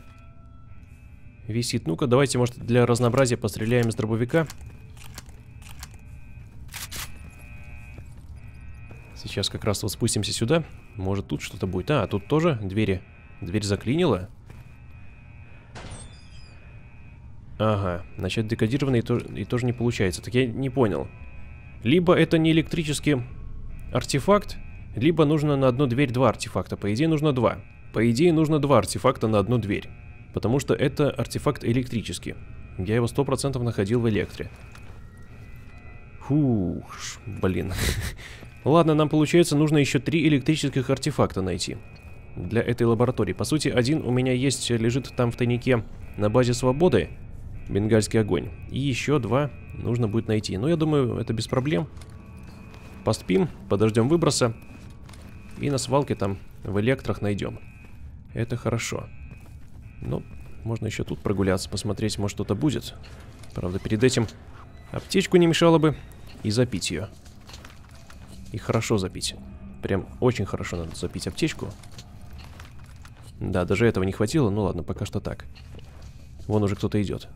Висит. Ну-ка, давайте, может, для разнообразия постреляем из дробовика. Сейчас как раз вот спустимся сюда. Может тут что-то будет. А, тут тоже двери. Дверь заклинила. Ага, Значит декодированный и, то, и тоже не получается. Так я не понял. Либо это не электрический артефакт, либо нужно на одну дверь два артефакта. По идее, нужно два. По идее, нужно два артефакта на одну дверь. Потому что это артефакт электрический. Я его сто процентов находил в электре. Фух, блин. [laughs] Ладно, нам получается нужно еще три электрических артефакта найти. Для этой лаборатории. По сути, один у меня есть, лежит там в тайнике на базе свободы. Бенгальский огонь. И еще два нужно будет найти. Но я думаю, это без проблем. Поспим, подождем выброса. И на свалке там в электрах найдем. Это хорошо. Ну, можно еще тут прогуляться, посмотреть, может что-то будет. Правда, перед этим аптечку не мешало бы и запить ее. И хорошо запить. Прям очень хорошо надо запить аптечку. Да, даже этого не хватило, ну ладно, пока что так. Вон уже кто-то идет.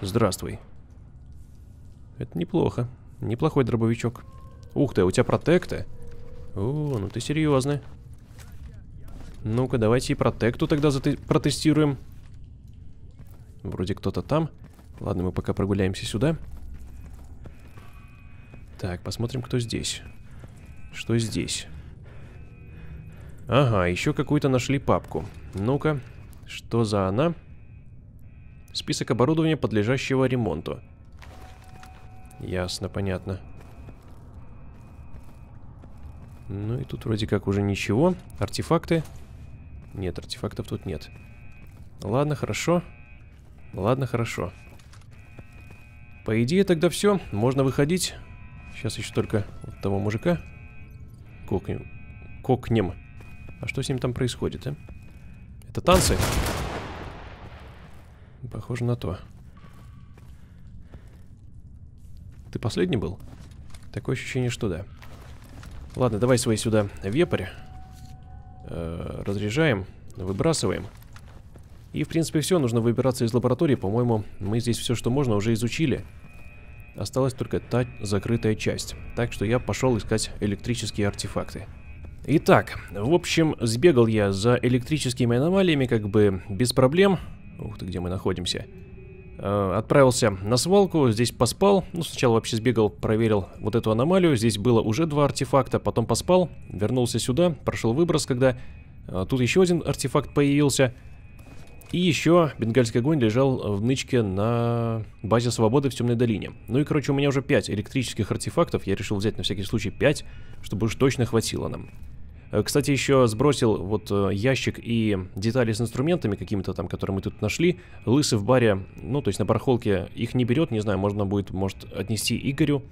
Здравствуй. Это неплохо. Неплохой дробовичок. Ух ты, а у тебя протекты. О, ну ты серьезный. Ну-ка, давайте и протекту тогда протестируем. Вроде кто-то там. Ладно, мы пока прогуляемся сюда. Так, посмотрим, кто здесь. Что здесь? Ага, еще какую-то нашли папку. Ну-ка, что за она? Список оборудования, подлежащего ремонту. Ясно, понятно. Ну и тут вроде как уже ничего. Артефакты? Нет, артефактов тут нет. Ладно, хорошо. Ладно, хорошо. По идее тогда все, можно выходить. Сейчас еще только вот того мужика. Кокнем. Кокнем. А что с ним там происходит, а? Это танцы? Похоже на то. Ты последний был? Такое ощущение, что да. Ладно, давай свои сюда вепрь. Э, разряжаем, выбрасываем. И, в принципе, все. Нужно выбираться из лаборатории. По-моему, мы здесь все, что можно, уже изучили. Осталась только та закрытая часть. Так что я пошел искать электрические артефакты. Итак, в общем, сбегал я за электрическими аномалиями как бы без проблем. Ух ты, где мы находимся? Э, отправился на свалку, здесь поспал, ну сначала вообще сбегал, проверил вот эту аномалию, здесь было уже два артефакта, потом поспал, вернулся сюда, прошел выброс, когда э, тут еще один артефакт появился, и еще бенгальский огонь лежал в нычке на базе свободы в Темной долине. Ну и, короче, у меня уже 5 электрических артефактов, я решил взять на всякий случай 5, чтобы уж точно хватило нам. Э, кстати, еще сбросил вот э, ящик и детали с инструментами какими-то там, которые мы тут нашли. Лысы в баре, ну, то есть на бархолке их не берет, не знаю, можно будет, может, отнести Игорю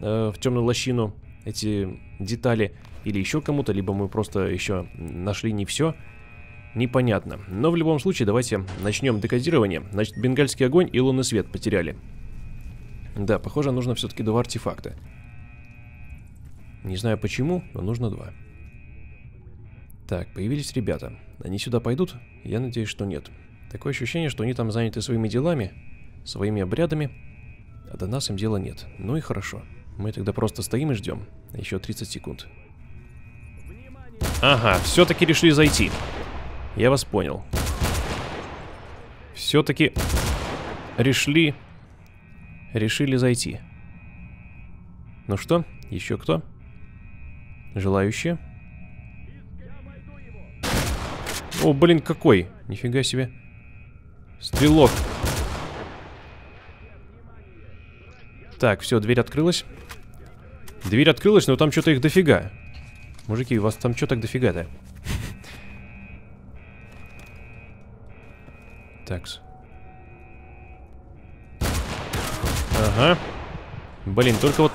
э, в темную лощину эти детали или еще кому-то, либо мы просто еще нашли не все. Непонятно. Но в любом случае, давайте начнем декодирование. Значит, бенгальский огонь и лунный свет потеряли. Да, похоже, нужно все-таки два артефакта. Не знаю почему, но нужно два. Так, появились ребята. Они сюда пойдут? Я надеюсь, что нет. Такое ощущение, что они там заняты своими делами, своими обрядами, а до нас им дела нет. Ну и хорошо. Мы тогда просто стоим и ждем. Еще 30 секунд. Ага, все-таки решили зайти. Я вас понял. Все-таки решили... Решили зайти. Ну что, еще кто? Желающие? О, блин, какой. Нифига себе. Стрелок. Так, все, дверь открылась. Дверь открылась, но там что-то их дофига. Мужики, у вас там что так дофига-то? Такс. Ага. Блин, только вот...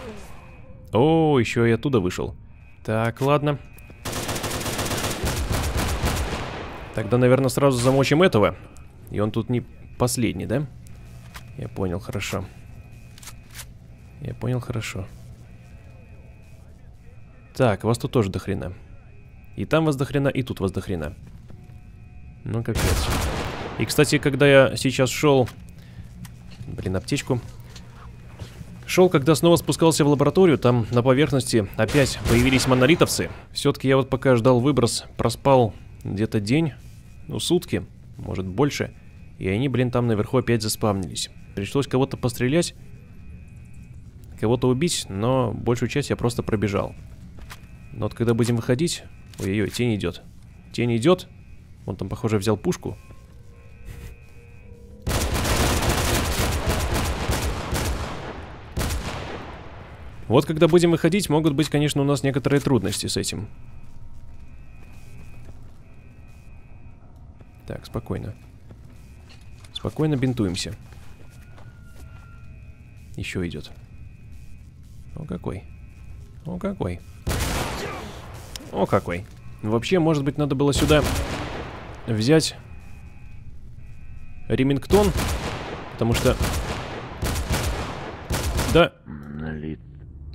О, еще и оттуда вышел. Так, ладно. Ладно. Тогда, наверное, сразу замочим этого. И он тут не последний, да? Я понял, хорошо. Я понял, хорошо. Так, вас тут тоже дохрена. И там вас дохрена, и тут вас дохрена. Ну, капец. И, кстати, когда я сейчас шел... Блин, аптечку. Шел, когда снова спускался в лабораторию, там на поверхности опять появились монолитовцы. Все-таки я вот пока ждал выброс, проспал где-то день ну, сутки, может больше. И они, блин, там наверху опять заспавнились. Пришлось кого-то пострелять, кого-то убить, но большую часть я просто пробежал. Но вот когда будем выходить... Ой-ой-ой, тень идет. Тень идет. Он там, похоже, взял пушку. Вот когда будем выходить, могут быть, конечно, у нас некоторые трудности с этим. Так, спокойно. Спокойно бинтуемся. Еще идет. О, какой. О, какой. О, какой. Вообще, может быть, надо было сюда взять Ремингтон, потому что... Да. Монолит.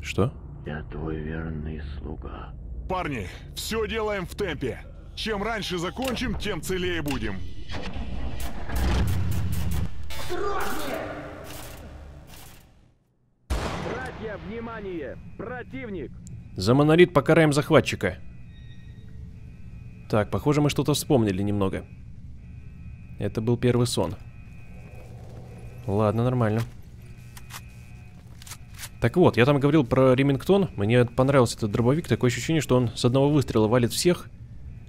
Что? Я твой верный слуга. Парни, все делаем в темпе. Чем раньше закончим, тем целее будем. Осторожнее! Братья, внимание! Противник! За монолит покараем захватчика. Так, похоже, мы что-то вспомнили немного. Это был первый сон. Ладно, нормально. Так вот, я там говорил про Ремингтон. Мне понравился этот дробовик. Такое ощущение, что он с одного выстрела валит всех.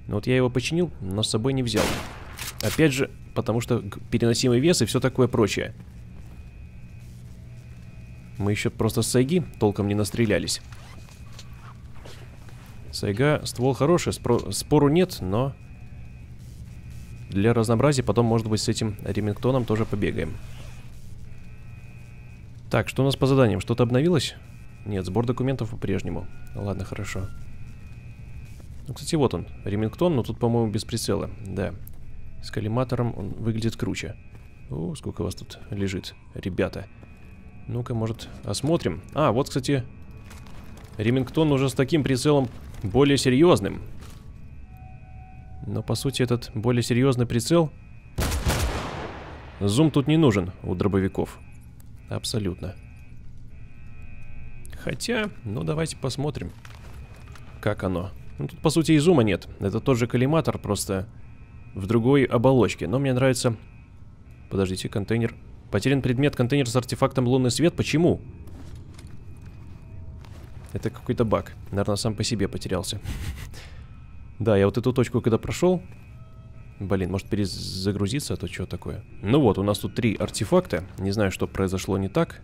Но вот я его починил, но с собой не взял. Опять же, потому что переносимый вес и все такое прочее. Мы еще просто с Сайги толком не настрелялись. Сайга ствол хороший, спору нет, но... Для разнообразия потом, может быть, с этим Ремингтоном тоже побегаем. Так, что у нас по заданиям? Что-то обновилось? Нет, сбор документов по-прежнему. Ладно, хорошо. Хорошо. Ну, кстати, вот он, Ремингтон, но тут, по-моему, без прицела. Да. С коллиматором он выглядит круче. О, сколько вас тут лежит, ребята. Ну-ка, может, осмотрим. А, вот, кстати, Ремингтон уже с таким прицелом более серьезным. Но, по сути, этот более серьезный прицел... Зум тут не нужен у дробовиков. Абсолютно. Хотя, ну давайте посмотрим, как оно. Ну, тут, по сути, изума нет. Это тот же коллиматор, просто в другой оболочке. Но мне нравится... Подождите, контейнер. Потерян предмет, контейнер с артефактом лунный свет. Почему? Это какой-то баг. Наверное, сам по себе потерялся. [laughs] Да, я вот эту точку, когда прошел... Блин, может перезагрузиться, а то что такое? Ну вот, у нас тут три артефакта. Не знаю, что произошло не так.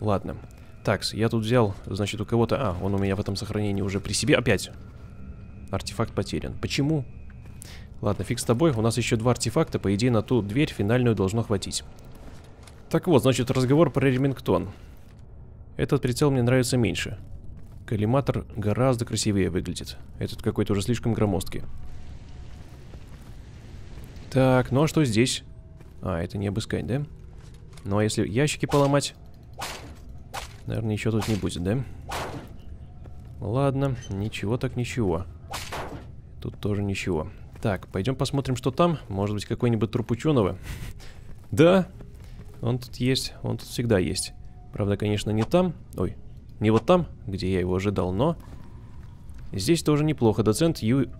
Ладно. Ладно. Такс, я тут взял, значит, у кого-то... А, он у меня в этом сохранении уже при себе. Опять. Артефакт потерян. Почему? Ладно, фиг с тобой. У нас еще два артефакта. По идее, на ту дверь финальную должно хватить. Так вот, значит, разговор про Ремингтон. Этот прицел мне нравится меньше. Коллиматор гораздо красивее выглядит. Этот какой-то уже слишком громоздкий. Так, ну а что здесь? А, это не обыскать, да? Ну а если ящики поломать? Наверное, еще тут не будет, да? Ладно, ничего так ничего. Тут тоже ничего. Так, пойдем посмотрим, что там. Может быть, какой-нибудь труп ученого. [laughs] Да, он тут есть, он тут всегда есть. Правда, конечно, не там. Ой, не вот там, где я его ожидал, но... Здесь тоже неплохо. Доцент Ю...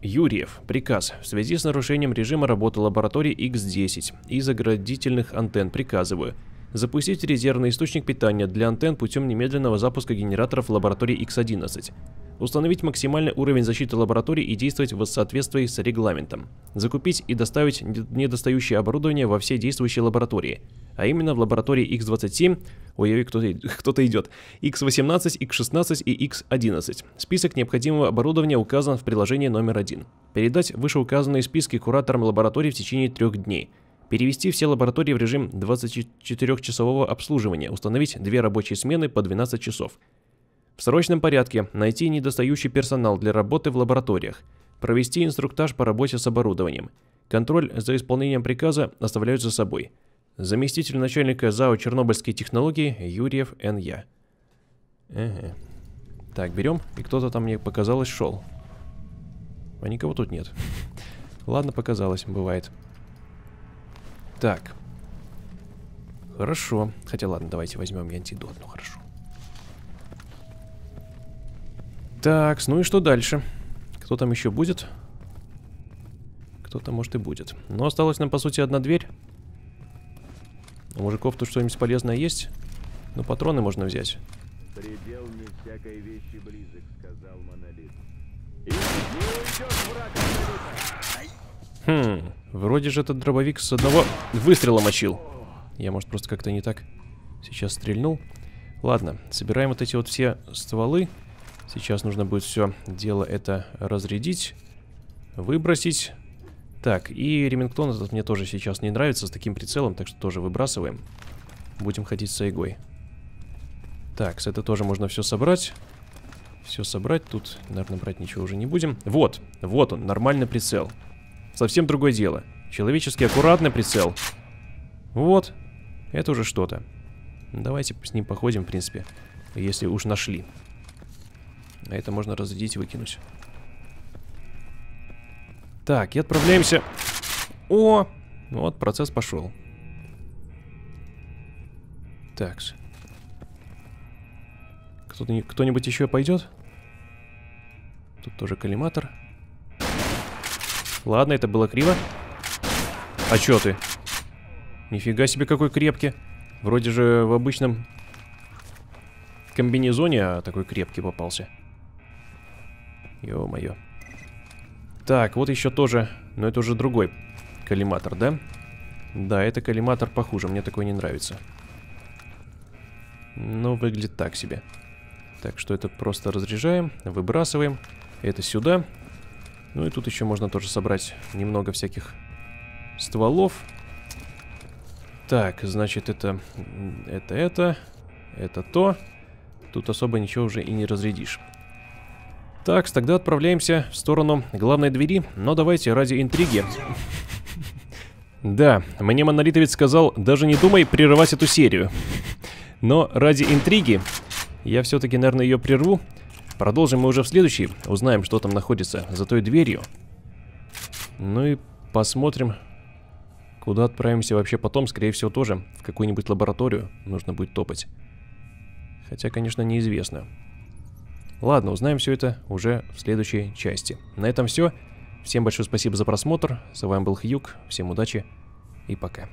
Юрьев. Приказ. В связи с нарушением режима работы лаборатории X10 и заградительных антенн приказываю запустить резервный источник питания для антенн путем немедленного запуска генераторов лаборатории X11, установить максимальный уровень защиты лаборатории и действовать в соответствии с регламентом, закупить и доставить недостающее оборудование во все действующие лаборатории, а именно в лаборатории X27, ой-ой, кто-то кто идет, X18, X16 и X11. [laughs] Список необходимого оборудования указан в приложении номер 1. Передать вышеуказанные списки кураторам лаборатории в течение трех дней – Перевести все лаборатории в режим 24-часового обслуживания, установить две рабочие смены по 12 часов. В срочном порядке найти недостающий персонал для работы в лабораториях, провести инструктаж по работе с оборудованием. Контроль за исполнением приказа оставляют за собой. Заместитель начальника ЗАО «Чернобыльские технологии» Юрьев Н.Я. Ага. Так, берем. И кто-то там мне показалось шел. А никого тут нет. [laughs] Ладно, показалось, бывает. Бывает. Так. Хорошо. Хотя ладно, давайте возьмем и антидот. Ну хорошо. Так, ну и что дальше? Кто там еще будет? Кто-то, может, и будет. Но осталась нам, по сути, одна дверь. У мужиков тут что-нибудь полезное есть. ну патроны можно взять. Предел не всякой вещи близок, сказал монолит. И не уйдет враг Хм. Вроде же этот дробовик с одного выстрела мочил. Я, может, просто как-то не так сейчас стрельнул. Ладно, собираем вот эти вот все стволы. Сейчас нужно будет все дело это разрядить, выбросить. Так, и ремингтон этот мне тоже сейчас не нравится с таким прицелом, так что тоже выбрасываем. Будем ходить с айгой. Так, с это тоже можно все собрать. Все собрать, тут, наверное, брать ничего уже не будем. Вот, вот он, нормальный прицел совсем другое дело. Человеческий аккуратный прицел. Вот, это уже что-то. Давайте с ним походим, в принципе, если уж нашли. А это можно разрядить и выкинуть. Так, и отправляемся... О! Вот, процесс пошел. Так. Кто-нибудь кто еще пойдет? Тут тоже коллиматор. Ладно, это было криво. А чё ты? Нифига себе, какой крепкий. Вроде же в обычном комбинезоне, а такой крепкий попался. Ё-моё. Так, вот еще тоже, но это уже другой коллиматор, да? Да, это коллиматор похуже, мне такой не нравится. Но ну, выглядит так себе. Так что это просто разряжаем, выбрасываем. Это сюда. Ну и тут еще можно тоже собрать немного всяких стволов. Так, значит, это... Это, это... Это то. Тут особо ничего уже и не разрядишь. Так, тогда отправляемся в сторону главной двери, но давайте ради интриги. Да, мне монолитовец сказал, даже не думай прерывать эту серию. Но ради интриги я все-таки, наверное, ее прерву. Продолжим мы уже в следующий. Узнаем, что там находится за той дверью. Ну и посмотрим, куда отправимся вообще потом. Скорее всего, тоже в какую-нибудь лабораторию нужно будет топать. Хотя, конечно, неизвестно. Ладно, узнаем все это уже в следующей части. На этом все. Всем большое спасибо за просмотр. С вами был Хьюк. Всем удачи и пока.